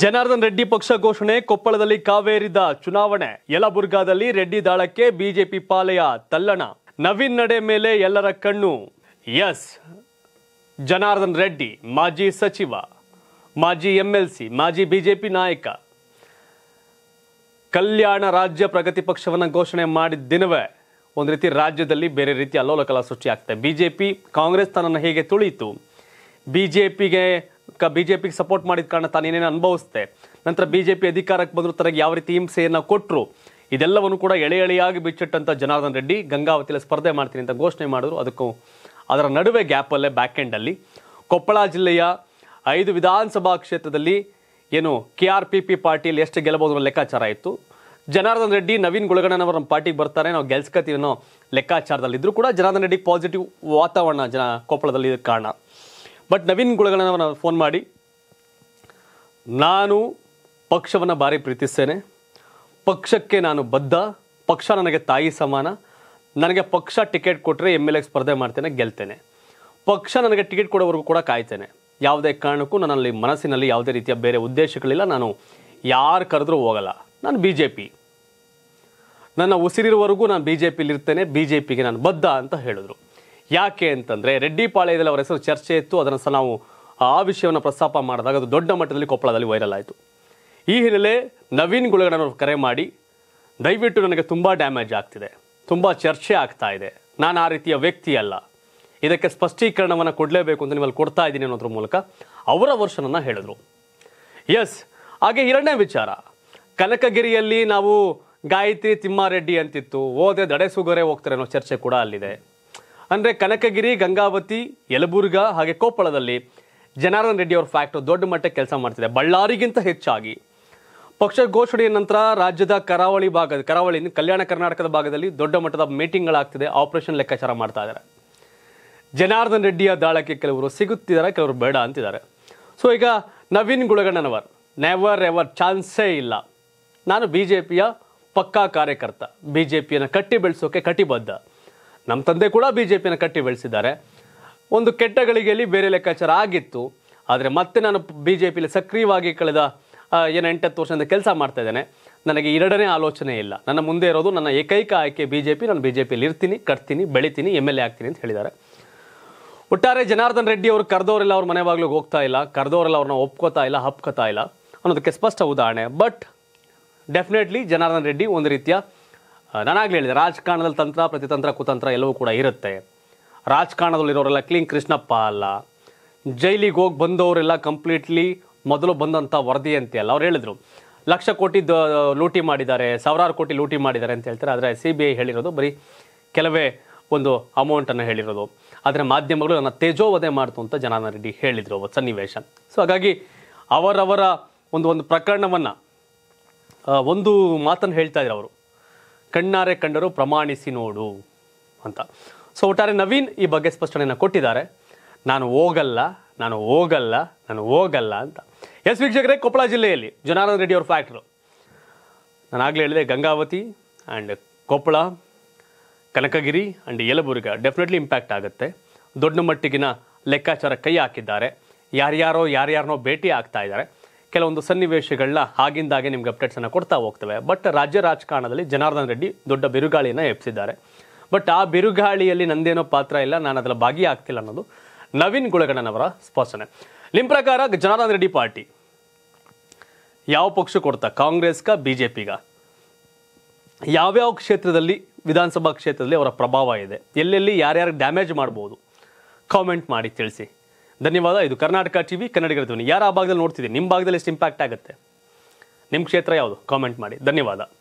ಜನಾರ್ದನ್ ರೆಡ್ಡಿ ಪಕ್ಷ ಘೋಷಣೆ ಕೊಪ್ಪಳದಲ್ಲಿ ಕಾವೇರಿದ ಚುನಾವಣೆ ಯಲಬುರ್ಗಾದಲ್ಲಿ ರೆಡ್ಡಿ ದಾಳಕ್ಕೆ ಬಿಜೆಪಿ ಪಾಲೆಯ ತಲ್ಲಣ ನವೀನ್ ನಡೆ ಮೇಲೆ ಎಲ್ಲರ ಕಣ್ಣು ಎಸ್ ಜನಾರ್ದನ್ ರೆಡ್ಡಿ ಮಾಜಿ ಸಚಿವ ಮಾಜಿ ಎಂಎಲ್ಸಿ ಮಾಜಿ ಬಿಜೆಪಿ ನಾಯಕ ಕಲ್ಯಾಣ ರಾಜ್ಯ ಪ್ರಗತಿ ಪಕ್ಷವನ್ನು ಘೋಷಣೆ ಮಾಡಿದ ದಿನವೇ ಒಂದು ರೀತಿ ರಾಜ್ಯದಲ್ಲಿ ಬೇರೆ ರೀತಿ ಅಲ್ಲೋಲಕಲ ಸೃಷ್ಟಿಯಾಗ್ತದೆ ಬಿಜೆಪಿ ಕಾಂಗ್ರೆಸ್ ತನ್ನನ್ನು ಹೇಗೆ ತುಳಿಯಿತು ಬಿಜೆಪಿಗೆ ಬಿಜೆಪಿಗೆ ಸಪೋರ್ಟ್ ಮಾಡಿದ ಕಾರಣ ಏನೇನು ಅನುಭವಿಸ್ತೆ ನಂತರ ಬಿಜೆಪಿ ಅಧಿಕಾರಕ್ಕೆ ಬಂದರೂ ತನಗೆ ಯಾವ ರೀತಿ ಹಿಂಸೆಯನ್ನು ಕೊಟ್ಟರು ಇದೆಲ್ಲವನ್ನು ಕೂಡ ಎಳೆ ಎಳೆಯಾಗಿ ಬಿಚ್ಚಿಟ್ಟಂಥ ಜನಾರ್ದನ್ ರೆಡ್ಡಿ ಗಂಗಾವತಿಯಲ್ಲಿ ಸ್ಪರ್ಧೆ ಮಾಡ್ತೀನಿ ಅಂತ ಘೋಷಣೆ ಮಾಡಿದ್ರು ಅದಕ್ಕೂ ಅದರ ನಡುವೆ ಗ್ಯಾಪಲ್ಲೇ ಬ್ಯಾಕ್ ಎಂಡಲ್ಲಿ ಕೊಪ್ಪಳ ಜಿಲ್ಲೆಯ ಐದು ವಿಧಾನಸಭಾ ಕ್ಷೇತ್ರದಲ್ಲಿ ಏನು ಕೆ ಆರ್ ಪಿ ಪಿ ಪಾರ್ಟಿಯಲ್ಲಿ ಎಷ್ಟು ಗೆಲ್ಲಬಹುದು ಅನ್ನೋ ಲೆಕ್ಕಾಚಾರ ಇತ್ತು ಜನಾರ್ದನ್ ರೆಡ್ಡಿ ನವೀನ್ ಗುಳಗಣ್ಣನವರ ನಮ್ಮ ಪಾರ್ಟಿಗೆ ಬರ್ತಾರೆ ನಾವು ಗೆಲ್ಸ್ಕೊತೀವಿ ಅನ್ನೋ ಲೆಕ್ಕಾಚಾರದಲ್ಲಿದ್ದರೂ ಕೂಡ ಜನಾರ್ದನ್ ರೆಡ್ಡಿ ಪಾಸಿಟಿವ್ ವಾತಾವರಣ ಜನ ಕೊಪ್ಪಳದಲ್ಲಿ ಕಾರಣ ಬಟ್ ನವೀನ್ ಗುಳಗಳನ್ನ ಫೋನ್ ಮಾಡಿ ನಾನು ಪಕ್ಷವನ್ನು ಭಾರಿ ಪ್ರೀತಿಸ್ತೇನೆ ಪಕ್ಷಕ್ಕೆ ನಾನು ಬದ್ಧ ಪಕ್ಷ ನನಗೆ ತಾಯಿ ಸಮಾನ ನನಗೆ ಪಕ್ಷ ಟಿಕೆಟ್ ಕೊಟ್ಟರೆ ಎಮ್ ಎಲ್ ಎ ಸ್ಪರ್ಧೆ ಮಾಡ್ತೇನೆ ಗೆಲ್ತೇನೆ ಪಕ್ಷ ನನಗೆ ಟಿಕೆಟ್ ಕೊಡೋವರೆಗೂ ಕೂಡ ಕಾಯ್ತೇನೆ ಯಾವುದೇ ಕಾರಣಕ್ಕೂ ನನ್ನಲ್ಲಿ ಮನಸ್ಸಿನಲ್ಲಿ ಯಾವುದೇ ರೀತಿಯ ಬೇರೆ ಉದ್ದೇಶಗಳಿಲ್ಲ ನಾನು ಯಾರು ಕರೆದರೂ ಹೋಗಲ್ಲ ನಾನು ಬಿ ಜೆ ಪಿ ನನ್ನ ಉಸಿರಿರುವವರೆಗೂ ನಾನು ಬಿ ಜೆ ಪಿಲಿರ್ತೇನೆ ಬಿ ಜೆ ಪಿಗೆ ನಾನು ಬದ್ಧ ಅಂತ ಹೇಳಿದ್ರು ಯಾಕೆ ಅಂತಂದರೆ ಪಾಳ್ಯದಲ್ಲಿ ಅವರ ಹೆಸರು ಚರ್ಚೆ ಇತ್ತು ಅದನ್ನು ಸಹ ನಾವು ಆ ವಿಷಯವನ್ನು ಪ್ರಸ್ತಾಪ ಮಾಡಿದಾಗ ಅದು ದೊಡ್ಡ ಮಟ್ಟದಲ್ಲಿ ಕೊಪ್ಪಳದಲ್ಲಿ ವೈರಲ್ ಆಯಿತು ಈ ಹಿನ್ನೆಲೆ ನವೀನ್ ಗುಳಗಡನವರು ಕರೆ ಮಾಡಿ ದಯವಿಟ್ಟು ನನಗೆ ತುಂಬ ಡ್ಯಾಮೇಜ್ ಆಗ್ತಿದೆ ತುಂಬ ಚರ್ಚೆ ಆಗ್ತಾ ಇದೆ ನಾನು ಆ ರೀತಿಯ ವ್ಯಕ್ತಿ ಅಲ್ಲ ಇದಕ್ಕೆ ಸ್ಪಷ್ಟೀಕರಣವನ್ನು ಕೊಡಲೇಬೇಕು ಅಂತ ನಿಮ್ಮಲ್ಲಿ ಕೊಡ್ತಾ ಇದ್ದೀನಿ ಅನ್ನೋದ್ರ ಮೂಲಕ ಅವರ ವರ್ಷನನ್ನು ಹೇಳಿದರು ಎಸ್ ಹಾಗೆ ಎರಡನೇ ವಿಚಾರ ಕನಕಗಿರಿಯಲ್ಲಿ ನಾವು ಗಾಯತ್ರಿ ತಿಮ್ಮಾರೆಡ್ಡಿ ಅಂತಿತ್ತು ಓದೆ ದಡೆ ಸುಗರೆ ಹೋಗ್ತಾರೆ ಅನ್ನೋ ಚರ್ಚೆ ಕೂಡ ಅಲ್ಲಿದೆ ಅಂದರೆ ಕನಕಗಿರಿ ಗಂಗಾವತಿ ಯಲಬುರ್ಗ ಹಾಗೆ ಕೊಪ್ಪಳದಲ್ಲಿ ಜನಾರ್ದನ್ ರೆಡ್ಡಿ ಅವರ ಫ್ಯಾಕ್ಟ್ರು ದೊಡ್ಡ ಮಟ್ಟಕ್ಕೆ ಕೆಲಸ ಮಾಡ್ತಿದೆ ಬಳ್ಳಾರಿಗಿಂತ ಹೆಚ್ಚಾಗಿ ಪಕ್ಷ ಘೋಷಣೆಯ ನಂತರ ರಾಜ್ಯದ ಕರಾವಳಿ ಭಾಗದ ಕರಾವಳಿ ಕಲ್ಯಾಣ ಕರ್ನಾಟಕದ ಭಾಗದಲ್ಲಿ ದೊಡ್ಡ ಮಟ್ಟದ ಮೀಟಿಂಗ್ಗಳಾಗ್ತಿದೆ ಆಪರೇಷನ್ ಲೆಕ್ಕಾಚಾರ ಮಾಡ್ತಾ ಇದ್ದಾರೆ ಜನಾರ್ದನ್ ರೆಡ್ಡಿಯ ದಾಳಕ್ಕೆ ಕೆಲವರು ಸಿಗುತ್ತಿದ್ದಾರೆ ಕೆಲವರು ಬೇಡ ಅಂತಿದ್ದಾರೆ ಸೊ ಈಗ ನವೀನ್ ಗುಳಗಣ್ಣನವರ್ ನೆವರ್ ಎವರ್ ಚಾನ್ಸೇ ಇಲ್ಲ ನಾನು ಬಿ ಜೆ ಪಿಯ ಪಕ್ಕಾ ಕಾರ್ಯಕರ್ತ ಬಿ ಜೆ ಪಿಯನ್ನು ಕಟ್ಟಿ ಬೆಳೆಸೋಕೆ ಕಟಿಬದ್ಧ ನಮ್ಮ ತಂದೆ ಕೂಡ ಬಿ ಜೆ ಪಿನ ಕಟ್ಟಿ ಬೆಳೆಸಿದ್ದಾರೆ ಒಂದು ಕೆಟ್ಟ ಗಳಿಗೆಯಲ್ಲಿ ಬೇರೆ ಲೆಕ್ಕಾಚಾರ ಆಗಿತ್ತು ಆದರೆ ಮತ್ತೆ ನಾನು ಬಿ ಜೆ ಪಿಲಿ ಸಕ್ರಿಯವಾಗಿ ಕಳೆದ ಏನು ಎಂಟತ್ತು ವರ್ಷದಿಂದ ಕೆಲಸ ಮಾಡ್ತಾ ಇದ್ದೇನೆ ನನಗೆ ಎರಡನೇ ಆಲೋಚನೆ ಇಲ್ಲ ನನ್ನ ಮುಂದೆ ಇರೋದು ನನ್ನ ಏಕೈಕ ಆಯ್ಕೆ ಬಿ ಜೆ ಪಿ ನಾನು ಬಿ ಜೆ ಪಿಯಲ್ಲಿ ಇರ್ತೀನಿ ಕಟ್ತೀನಿ ಬೆಳಿತೀನಿ ಎಮ್ ಎಲ್ ಎ ಆಗ್ತೀನಿ ಅಂತ ಹೇಳಿದ್ದಾರೆ ಒಟ್ಟಾರೆ ಜನಾರ್ದನ್ ರೆಡ್ಡಿ ಅವರು ಕರೆದವರೆಲ್ಲ ಅವ್ರ ಮನೆ ಹೋಗ್ತಾ ಇಲ್ಲ ಕರೆದವರೆಲ್ಲ ಅವ್ರನ್ನ ಒಪ್ಕೋತಾ ಇಲ್ಲ ಹಪ್ಕೋತಾ ಇಲ್ಲ ಅನ್ನೋದಕ್ಕೆ ಸ್ಪಷ್ಟ ಉದಾಹರಣೆ ಬಟ್ ಡೆಫಿನೆಟ್ಲಿ ಜನಾರ್ದನ್ ರೆಡ್ಡಿ ಒಂದು ರೀತಿಯ ನಾನಾಗಲೇ ಹೇಳಿದೆ ರಾಜಕಾರಣದಲ್ಲಿ ತಂತ್ರ ಪ್ರತಿತಂತ್ರ ಕುತಂತ್ರ ಎಲ್ಲವೂ ಕೂಡ ಇರುತ್ತೆ ರಾಜಕಾರಣದಲ್ಲಿರೋರೆಲ್ಲ ಕ್ಲೀನ್ ಕೃಷ್ಣಪ್ಪ ಅಲ್ಲ ಜೈಲಿಗೆ ಹೋಗಿ ಬಂದವರೆಲ್ಲ ಕಂಪ್ಲೀಟ್ಲಿ ಮೊದಲು ಬಂದಂಥ ಅಂತ ಅಲ್ಲ ಅವ್ರು ಹೇಳಿದರು ಲಕ್ಷ ಕೋಟಿ ಲೂಟಿ ಮಾಡಿದ್ದಾರೆ ಸಾವಿರಾರು ಕೋಟಿ ಲೂಟಿ ಮಾಡಿದ್ದಾರೆ ಅಂತ ಹೇಳ್ತಾರೆ ಆದರೆ ಸಿ ಬಿ ಐ ಹೇಳಿರೋದು ಬರೀ ಕೆಲವೇ ಒಂದು ಅಮೌಂಟನ್ನು ಹೇಳಿರೋದು ಆದರೆ ಮಾಧ್ಯಮಗಳು ನನ್ನ ತೇಜೋವಧೆ ಮಾಡ್ತು ಅಂತ ಜನಾರ್ದನ ರೆಡ್ಡಿ ಹೇಳಿದರು ಅವತ್ತು ಸನ್ನಿವೇಶ ಸೊ ಹಾಗಾಗಿ ಅವರವರ ಒಂದು ಒಂದು ಪ್ರಕರಣವನ್ನು ಒಂದು ಮಾತನ್ನು ಹೇಳ್ತಾ ಇದ್ರು ಅವರು ಕಣ್ಣಾರೆ ಕಂಡರು ಪ್ರಮಾಣಿಸಿ ನೋಡು ಅಂತ ಸೊ ಒಟ್ಟಾರೆ ನವೀನ್ ಈ ಬಗ್ಗೆ ಸ್ಪಷ್ಟನೆಯನ್ನು ಕೊಟ್ಟಿದ್ದಾರೆ ನಾನು ಹೋಗಲ್ಲ ನಾನು ಹೋಗಲ್ಲ ನಾನು ಹೋಗಲ್ಲ ಅಂತ ಎಸ್ ವೀಕ್ಷಕರೇ ಕೊಪ್ಪಳ ಜಿಲ್ಲೆಯಲ್ಲಿ ಜನಾರ್ದನ್ ರೆಡ್ಡಿ ಅವ್ರ ಫ್ಯಾಕ್ಟ್ರು ನಾನು ಆಗಲೇ ಹೇಳಿದೆ Gangavati and Koppal Kanakagiri and Yelburga definitely impact ಆಗುತ್ತೆ ದೊಡ್ಡ ಮಟ್ಟಿಗಿನ ಲೆಕ್ಕಾಚಾರ ಕೈ ಹಾಕಿದ್ದಾರೆ ಯಾರ್ಯಾರೋ ಯಾರ್ಯಾರನೋ ಭೇಟಿ ಆಗ್ತಾ ಇದ್ದಾರೆ ಕೆಲವೊಂದು ಸನ್ನಿವೇಶಗಳನ್ನ ಆಗಿಂದಾಗೆ ನಿಮ್ಗೆ ಅಪ್ಡೇಟ್ಸನ್ನು ಕೊಡ್ತಾ ಹೋಗ್ತವೆ ಬಟ್ ರಾಜ್ಯ ರಾಜಕಾರಣದಲ್ಲಿ ಜನಾರ್ದನ್ ರೆಡ್ಡಿ ದೊಡ್ಡ ಬಿರುಗಾಳಿಯನ್ನು ಎಪ್ಸಿದ್ದಾರೆ ಬಟ್ ಆ ಬಿರುಗಾಳಿಯಲ್ಲಿ ನಂದೇನೋ ಪಾತ್ರ ಇಲ್ಲ ನಾನು ಅದರ ಭಾಗಿಯಾಗ್ತಿಲ್ಲ ಅನ್ನೋದು ನವೀನ್ ಗುಳಗಣ್ಣನವರ ಸ್ಪಷ್ಟನೆ ನಿಮ್ಮ ಪ್ರಕಾರ ಜನಾರ್ದನ್ ರೆಡ್ಡಿ ಪಾರ್ಟಿ ಯಾವ ಪಕ್ಷ ಕೊಡ್ತಾ ಕಾಂಗ್ರೆಸ್ಗ ಬಿ ಜೆ ಪಿಗ ಯಾವ್ಯಾವ ಕ್ಷೇತ್ರದಲ್ಲಿ ವಿಧಾನಸಭಾ ಕ್ಷೇತ್ರದಲ್ಲಿ ಅವರ ಪ್ರಭಾವ ಇದೆ ಎಲ್ಲೆಲ್ಲಿ ಯಾರ್ಯಾರು ಡ್ಯಾಮೇಜ್ ಮಾಡ್ಬೋದು ಕಾಮೆಂಟ್ ಮಾಡಿ ತಿಳಿಸಿ ಧನ್ಯವಾದ ಇದು ಕರ್ನಾಟಕ ಟಿವಿ ಕನ್ನಡಿಗರ ಧ್ವನಿ ಆ ಭಾಗದಲ್ಲಿ ನೋಡ್ತಿದ್ದೀನಿ ನಿಮ್ಮ ಭಾಗದಲ್ಲಿ ಎಷ್ಟು ಇಂಪ್ಯಾಕ್ಟ್ ಆಗುತ್ತೆ ನಿಮ್ಮ ಕ್ಷೇತ್ರ ಯಾವುದು ಕಾಮೆಂಟ್ ಮಾಡಿ ಧನ್ಯವಾದ